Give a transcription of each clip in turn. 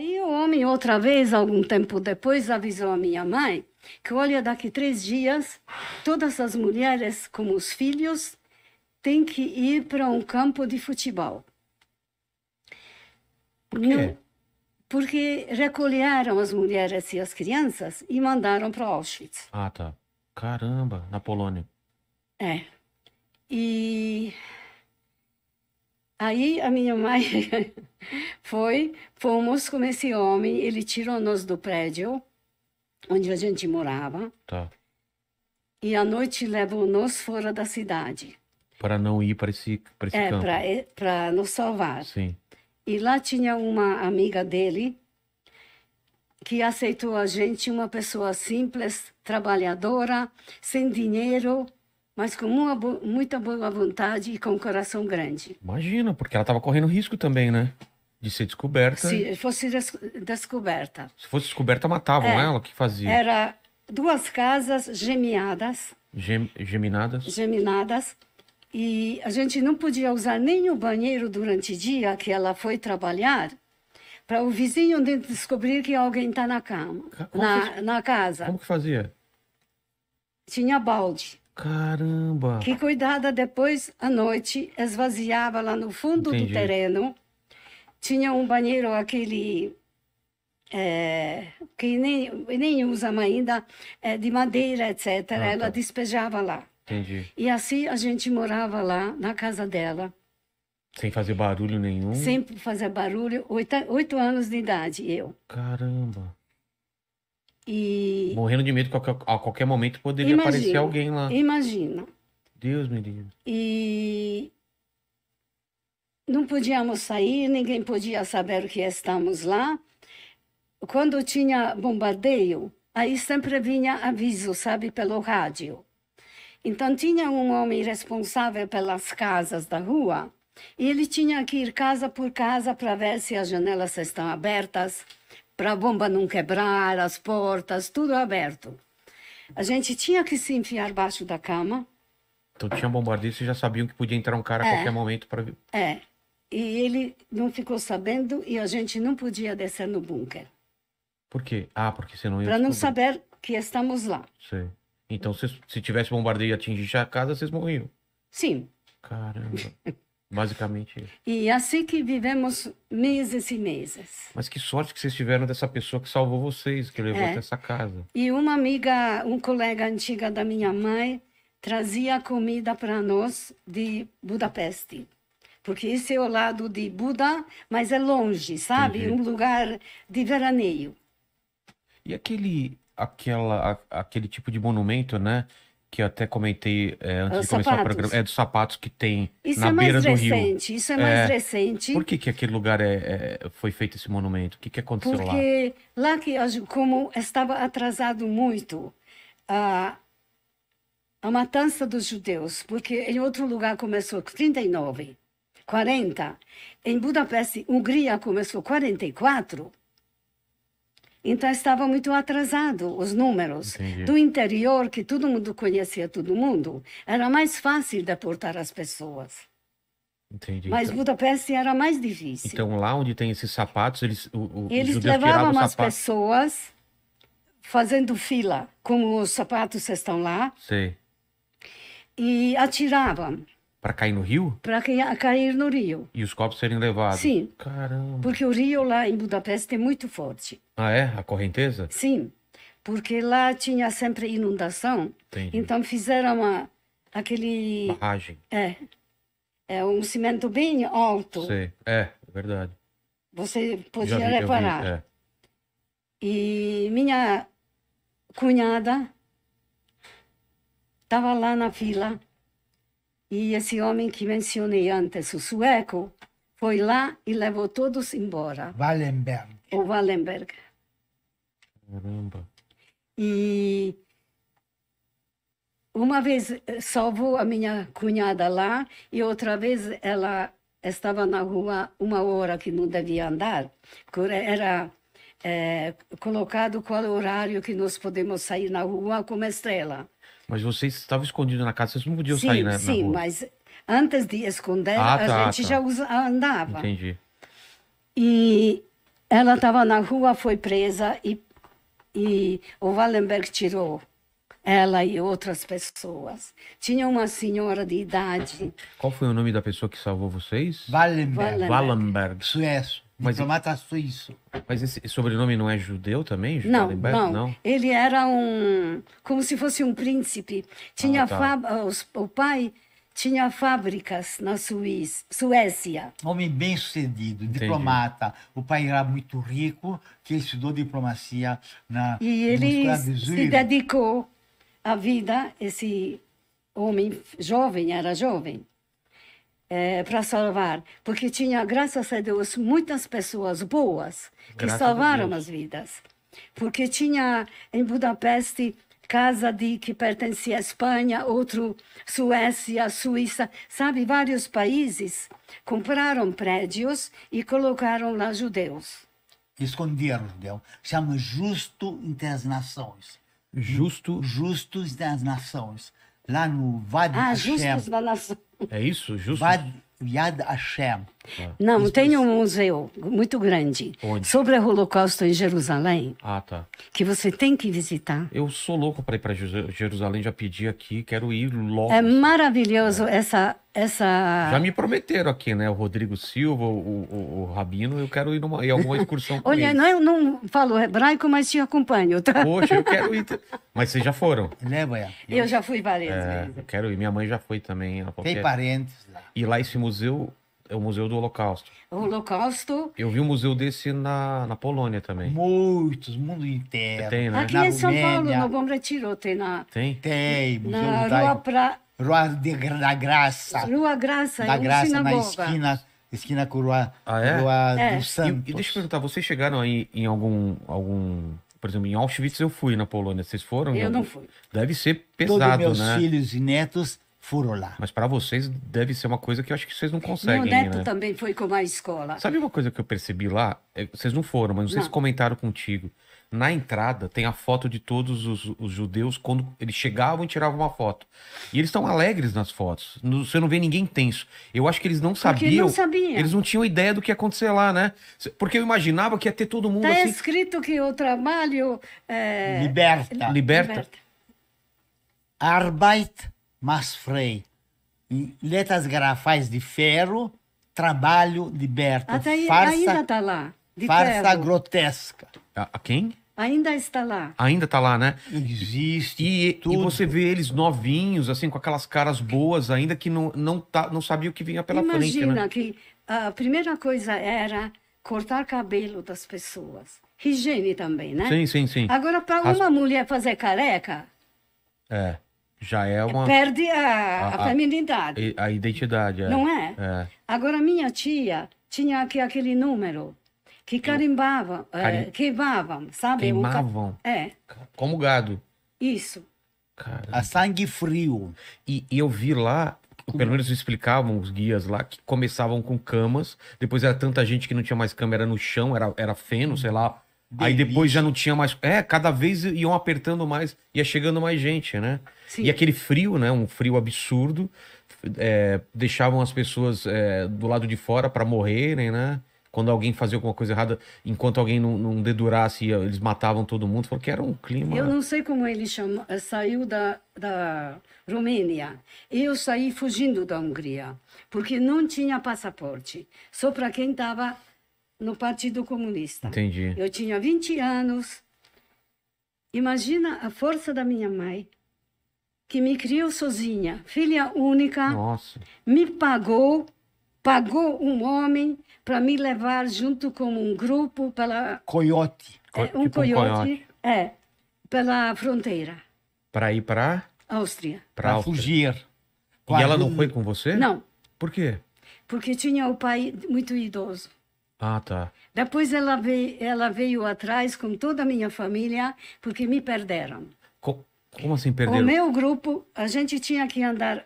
Aí o homem, outra vez, algum tempo depois, avisou a minha mãe que, olha, daqui três dias, todas as mulheres, como os filhos, têm que ir para um campo de futebol. Por quê? porque recolheram as mulheres e as crianças e mandaram para Auschwitz. Ah, tá. Caramba, na Polônia. É. E Aí a minha mãe foi, fomos com esse homem, ele tirou nós do prédio onde a gente morava. Tá. E à noite levou nós fora da cidade. Para não ir para esse, esse é, campo. É, para nos salvar. Sim. E lá tinha uma amiga dele que aceitou a gente, uma pessoa simples, trabalhadora, sem dinheiro, mas com uma, muita boa vontade e com um coração grande. Imagina, porque ela estava correndo risco também, né? De ser descoberta. Se fosse des descoberta. Se fosse descoberta, matavam é, ela. O que fazia? Era duas casas geminadas Gem geminadas? Geminadas. E a gente não podia usar nem o banheiro durante o dia que ela foi trabalhar, para o vizinho descobrir que alguém está na cama, Como na, que... na casa. Como que fazia? Tinha balde. Caramba! Que cuidada depois à noite, esvaziava lá no fundo Entendi. do terreno. Tinha um banheiro, aquele é, que nem, nem usa ainda, é, de madeira, etc. Ah, Ela tá. despejava lá. Entendi. E assim a gente morava lá, na casa dela. Sem fazer barulho nenhum? Sem fazer barulho, oito, oito anos de idade, eu. Caramba! E... Morrendo de medo a qualquer momento poderia imagina, aparecer alguém lá. Imagina. Deus me livre. E não podíamos sair, ninguém podia saber que estamos lá. Quando tinha bombardeio, aí sempre vinha aviso, sabe, pelo rádio. Então tinha um homem responsável pelas casas da rua e ele tinha que ir casa por casa para ver se as janelas estão abertas, para a bomba não quebrar, as portas, tudo aberto. A gente tinha que se enfiar baixo da cama. Então tinha bombardeio, vocês já sabiam que podia entrar um cara é, a qualquer momento para. É. E ele não ficou sabendo e a gente não podia descer no bunker. Por quê? Ah, porque você não ia. Para não saber que estamos lá. Sim Então, se, se tivesse bombardeio e atingisse a casa, vocês morriam. Sim. Caramba. Basicamente isso. E assim que vivemos meses e meses. Mas que sorte que vocês tiveram dessa pessoa que salvou vocês, que levou é. até essa casa. E uma amiga, um colega antiga da minha mãe, trazia comida para nós de Budapeste. Porque esse é o lado de Buda, mas é longe, sabe? Um lugar de veraneio. E aquele, aquela, aquele tipo de monumento, né? que eu até comentei é, antes de começar o programa, é dos sapatos que tem isso na é beira do rio. Isso é, é. mais é, recente. Por que, que aquele lugar é, é, foi feito esse monumento? O que, que aconteceu Porque lá? Porque lá que, como estava atrasado muito, a, a matança dos judeus, porque em outro lugar começou 39, 40, em Budapeste, Hungria começou 44, então estava muito atrasado os números Entendi. do interior que todo mundo conhecia todo mundo. Era mais fácil deportar as pessoas. Entendi. Mas então. Budapeste era mais difícil. Então lá onde tem esses sapatos, eles o, eles levavam as pessoas fazendo fila, como os sapatos estão lá. Sim. E atiravam. Para cair no rio? Para cair no rio. E os corpos serem levados? Sim. Caramba. Porque o rio lá em Budapeste é muito forte. Ah, é? A correnteza? Sim. Porque lá tinha sempre inundação. Entendi. Então fizeram uma, aquele. Barragem. É. É um cimento bem alto. Sim. É, é, verdade. Você podia vi, reparar. Vi, é. E minha cunhada estava lá na fila e esse homem que mencionei antes, o sueco, foi lá e levou todos embora. Wallenberg. O Wallenberg. Caramba. E uma vez eh, salvou a minha cunhada lá e outra vez ela estava na rua uma hora que não devia andar, era é, colocado qual horário que nós podemos sair na rua como estrela. Mas vocês estavam escondidos na casa, vocês não podiam sim, sair né? sim, rua. Sim, mas antes de esconder, ah, a tá, gente tá. já ah, andava. Entendi. E ela estava na rua, foi presa e, e o Wallenberg tirou ela e outras pessoas. Tinha uma senhora de idade. Qual foi o nome da pessoa que salvou vocês? Wallenberg. Wallenberg. Wallenberg. Suécio. Mas Diplomata suíço. Mas esse sobrenome não é judeu também? Não, não, não, Ele era um. como se fosse um príncipe. Tinha ah, tá. fab... Ah, o pai tinha fábricas na Suíça, Suécia. Homem bem sucedido, Entendi. diplomata. O pai era muito rico, que estudou diplomacia na E ele se dedicou a vida, esse homem jovem, era jovem, é, para salvar, porque tinha, graças a Deus, muitas pessoas boas que graças salvaram as vidas. Porque tinha em Budapeste casa de que pertencia à Espanha, outro Suécia, Suíça, sabe, vários países compraram prédios e colocaram lá judeus. Esconderam judeus. Chama Justo entre as Nações. Justo? Justos das Nações. Lá no Vale ah, Hashem. Justos das Nações. É isso? Justo? Vad Yad Hashem. Não, isso, tem um museu muito grande Onde? sobre o Holocausto em Jerusalém. Ah, tá. Que você tem que visitar. Eu sou louco para ir para Jerusalém, já pedi aqui, quero ir logo. É maravilhoso é. essa essa. Já me prometeram aqui, né? O Rodrigo Silva, o, o, o Rabino, eu quero ir numa, em alguma excursão. Olha, eles. não, eu não falo hebraico, mas te acompanho, tá? Poxa, eu quero ir. Mas vocês já foram? Né, Boia? Eu já fui parente. é, Eu quero ir, minha mãe já foi também. Tem é. parentes lá. E lá esse museu é o Museu do Holocausto. O Holocausto. Eu vi um museu desse na, na Polônia também. Muitos, mundo inteiro. Tem, né? Aqui na em São Paulo, no Bom Retiro, tem na. Tem? Tem, museu Na Rua Praia. Rua de, da Graça. Rua Graça, da Graça, na esquina, esquina com Rua, ah, é? Rua é. do Santos. E, e, deixa eu perguntar, vocês chegaram aí em algum, algum... Por exemplo, em Auschwitz eu fui na Polônia. Vocês foram? Eu não fui. Deve ser pesado, né? Todos meus né? filhos e netos foram lá. Mas para vocês deve ser uma coisa que eu acho que vocês não conseguem. Meu neto né? também foi com a escola. Sabe uma coisa que eu percebi lá? É, vocês não foram, mas não. sei se comentaram contigo. Na entrada tem a foto de todos os, os judeus quando eles chegavam e tiravam uma foto. E eles estão alegres nas fotos. No, você não vê ninguém tenso. Eu acho que eles não sabiam. Não sabia. Eles não tinham ideia do que ia acontecer lá, né? Porque eu imaginava que ia ter todo mundo tá assim. Está escrito que o trabalho é... liberta. liberta. Liberta. Arbeit Masfrei, letras grafais de ferro, trabalho liberto. Até aí, farsa, ainda está lá. farsa ferro. grotesca. A, a, quem? Ainda está lá. Ainda está lá, né? Existe. E, e, você vê eles novinhos, assim, com aquelas caras boas, ainda que não, não, tá, não sabia o que vinha pela né? Imagina frente. Imagina né? que a primeira coisa era cortar cabelo das pessoas. Higiene também, né? Sim, sim, sim. Agora, para uma As... mulher fazer careca. É. Já é, é uma. Perde a, a, a feminidade. A, identidade, é. Não é? é? Agora, minha tia tinha aqui, aquele número que hum. carimbava, é, Carim... é, queimavam, sabe? Queimavam? É. Como gado. Isso. A sangue frio. E, e eu vi lá pelo menos explicavam os guias lá que começavam com camas, depois era tanta gente que não tinha mais cama, era no chão, era, era feno, hum. sei lá, Delícia. Aí depois já não tinha mais. É, cada vez iam apertando mais, ia chegando mais gente, né? Sim. E aquele frio, né? Um frio absurdo. É, deixavam as pessoas é, do lado de fora para morrerem, né? Quando alguém fazia alguma coisa errada, enquanto alguém não, não dedurasse, eles matavam todo mundo, porque era um clima. Eu né? não sei como ele chama, saiu da, da Romênia. Eu saí fugindo da Hungria, porque não tinha passaporte, só para quem estava no Partido Comunista. Entendi. Eu tinha 20 anos. Imagina a força da minha mãe, que me criou sozinha, filha única. Nossa. Me pagou, pagou um homem para me levar junto com um grupo pela. Coiote. Co é, um, tipo coiote, um É, pela fronteira. Para ir para? Áustria. Para fugir. E ela não foi com você? Não. Por quê? Porque tinha o pai muito idoso. Ah, tá. Depois ela veio, ela veio atrás com toda a minha família, porque me perderam. Co como assim perderam? O meu grupo, a gente tinha que andar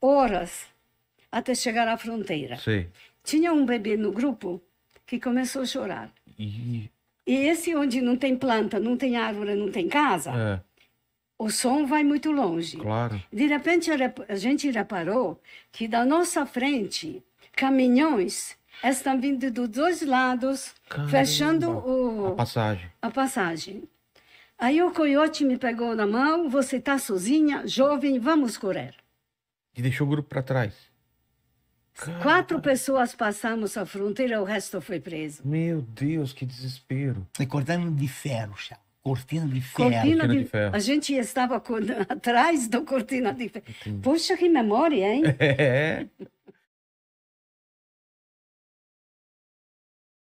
horas até chegar à fronteira. Sim. Tinha um bebê no grupo que começou a chorar. E, e esse onde não tem planta, não tem árvore, não tem casa, é. o som vai muito longe. Claro. De repente a gente reparou que da nossa frente caminhões estão vindo dos dois lados, Caramba. fechando o, a passagem. a passagem. Aí o coiote me pegou na mão, você está sozinha, jovem, vamos correr. E deixou o grupo para trás. Caramba. Quatro pessoas passamos a fronteira, o resto foi preso. Meu Deus, que desespero. E cortando de ferro, já. Cortina de ferro. Cortina, cortina de... de... ferro. A gente estava atrás da cortina de ferro. Entendi. Poxa, que memória, hein? É.